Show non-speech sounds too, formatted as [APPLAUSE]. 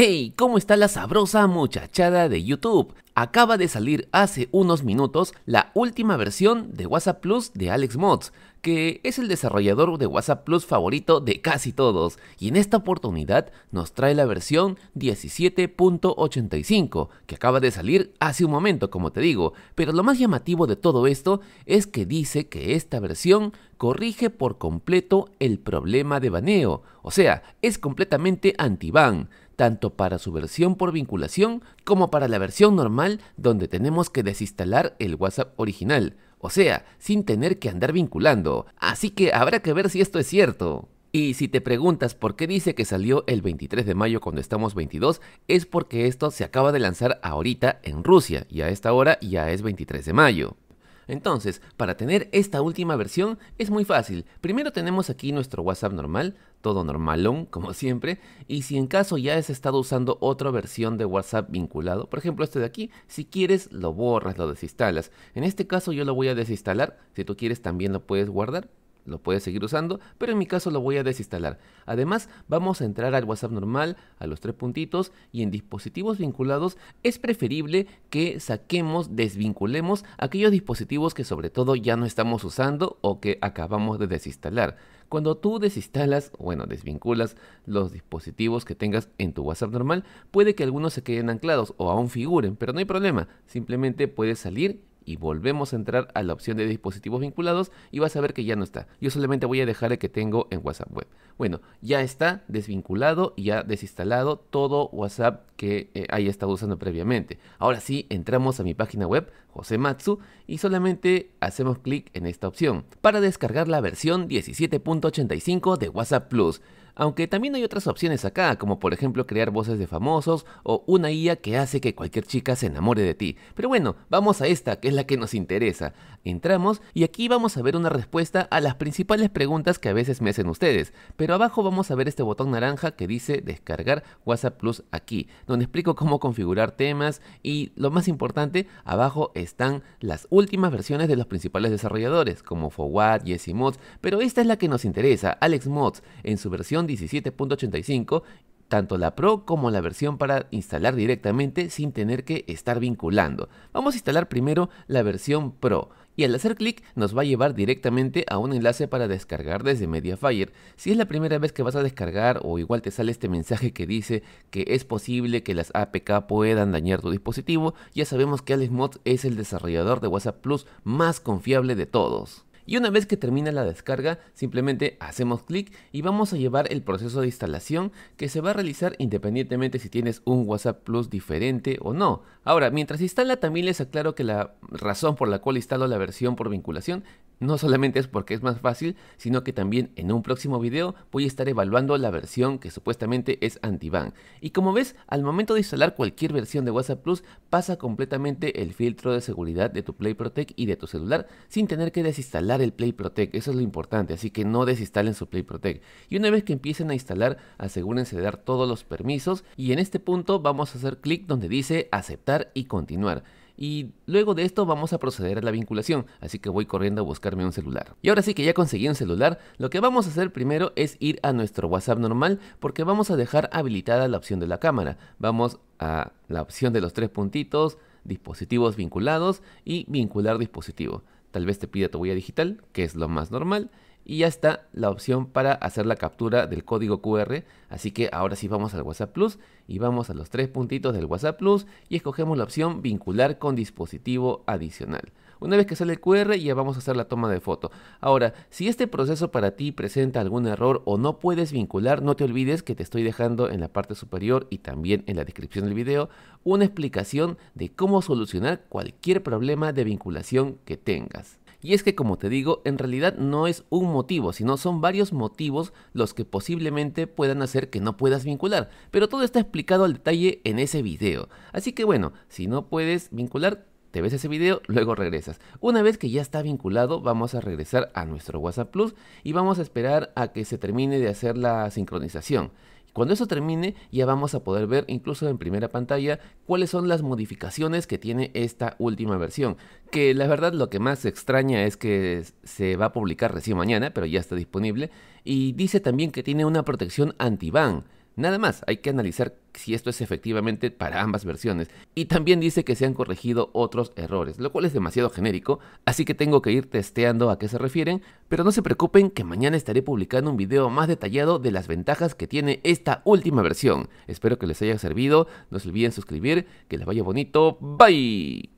¡Hey! ¿Cómo está la sabrosa muchachada de YouTube? Acaba de salir hace unos minutos la última versión de WhatsApp Plus de Alex Mods, que es el desarrollador de WhatsApp Plus favorito de casi todos, y en esta oportunidad nos trae la versión 17.85, que acaba de salir hace un momento, como te digo, pero lo más llamativo de todo esto es que dice que esta versión corrige por completo el problema de baneo, o sea, es completamente anti-ban tanto para su versión por vinculación como para la versión normal donde tenemos que desinstalar el WhatsApp original, o sea, sin tener que andar vinculando, así que habrá que ver si esto es cierto. Y si te preguntas por qué dice que salió el 23 de mayo cuando estamos 22, es porque esto se acaba de lanzar ahorita en Rusia y a esta hora ya es 23 de mayo. Entonces, para tener esta última versión es muy fácil. Primero tenemos aquí nuestro WhatsApp normal, todo normalón [LAUGHS] como siempre, y si en caso ya has estado usando otra versión de WhatsApp vinculado, por ejemplo este de aquí, si quieres lo borras, lo desinstalas. En este caso yo lo voy a desinstalar, si tú quieres también lo puedes guardar lo puedes seguir usando, pero en mi caso lo voy a desinstalar. Además, vamos a entrar al WhatsApp normal, a los tres puntitos, y en dispositivos vinculados es preferible que saquemos, desvinculemos aquellos dispositivos que sobre todo ya no estamos usando o que acabamos de desinstalar. Cuando tú desinstalas, bueno, desvinculas los dispositivos que tengas en tu WhatsApp normal, puede que algunos se queden anclados o aún figuren, pero no hay problema, simplemente puedes salir y volvemos a entrar a la opción de dispositivos vinculados y vas a ver que ya no está. Yo solamente voy a dejar el que tengo en WhatsApp web. Bueno, ya está desvinculado y ya desinstalado todo WhatsApp que eh, haya estado usando previamente. Ahora sí, entramos a mi página web, José Matsu, y solamente hacemos clic en esta opción para descargar la versión 17.85 de WhatsApp Plus. Aunque también hay otras opciones acá, como por ejemplo crear voces de famosos o una IA que hace que cualquier chica se enamore de ti. Pero bueno, vamos a esta, que es la que nos interesa. Entramos y aquí vamos a ver una respuesta a las principales preguntas que a veces me hacen ustedes. Pero abajo vamos a ver este botón naranja que dice descargar WhatsApp Plus aquí, donde explico cómo configurar temas y lo más importante, abajo están las últimas versiones de los principales desarrolladores como Fowat, jesse Mods, pero esta es la que nos interesa, Alex Mods, en su versión 17.85, tanto la Pro como la versión para instalar directamente sin tener que estar vinculando. Vamos a instalar primero la versión Pro y al hacer clic nos va a llevar directamente a un enlace para descargar desde Mediafire. Si es la primera vez que vas a descargar o igual te sale este mensaje que dice que es posible que las APK puedan dañar tu dispositivo, ya sabemos que mods es el desarrollador de WhatsApp Plus más confiable de todos. Y una vez que termina la descarga, simplemente hacemos clic y vamos a llevar el proceso de instalación que se va a realizar independientemente si tienes un WhatsApp Plus diferente o no. Ahora, mientras instala también les aclaro que la razón por la cual instalo la versión por vinculación no solamente es porque es más fácil, sino que también en un próximo video voy a estar evaluando la versión que supuestamente es anti-ban. Y como ves, al momento de instalar cualquier versión de WhatsApp Plus, pasa completamente el filtro de seguridad de tu Play Protect y de tu celular sin tener que desinstalar el Play Protect. Eso es lo importante, así que no desinstalen su Play Protect. Y una vez que empiecen a instalar, asegúrense de dar todos los permisos y en este punto vamos a hacer clic donde dice aceptar y continuar y luego de esto vamos a proceder a la vinculación, así que voy corriendo a buscarme un celular. Y ahora sí que ya conseguí un celular, lo que vamos a hacer primero es ir a nuestro WhatsApp normal porque vamos a dejar habilitada la opción de la cámara. Vamos a la opción de los tres puntitos, dispositivos vinculados y vincular dispositivo. Tal vez te pida tu huella digital, que es lo más normal, y ya está la opción para hacer la captura del código QR. Así que ahora sí vamos al WhatsApp Plus y vamos a los tres puntitos del WhatsApp Plus y escogemos la opción vincular con dispositivo adicional. Una vez que sale el QR ya vamos a hacer la toma de foto. Ahora, si este proceso para ti presenta algún error o no puedes vincular, no te olvides que te estoy dejando en la parte superior y también en la descripción del video una explicación de cómo solucionar cualquier problema de vinculación que tengas. Y es que como te digo, en realidad no es un motivo, sino son varios motivos los que posiblemente puedan hacer que no puedas vincular. Pero todo está explicado al detalle en ese video. Así que bueno, si no puedes vincular, te ves ese video, luego regresas. Una vez que ya está vinculado, vamos a regresar a nuestro WhatsApp Plus y vamos a esperar a que se termine de hacer la sincronización. Cuando eso termine ya vamos a poder ver incluso en primera pantalla cuáles son las modificaciones que tiene esta última versión, que la verdad lo que más extraña es que se va a publicar recién mañana, pero ya está disponible, y dice también que tiene una protección anti-ban Nada más, hay que analizar si esto es efectivamente para ambas versiones. Y también dice que se han corregido otros errores, lo cual es demasiado genérico, así que tengo que ir testeando a qué se refieren, pero no se preocupen que mañana estaré publicando un video más detallado de las ventajas que tiene esta última versión. Espero que les haya servido, no se olviden suscribir, que les vaya bonito, bye.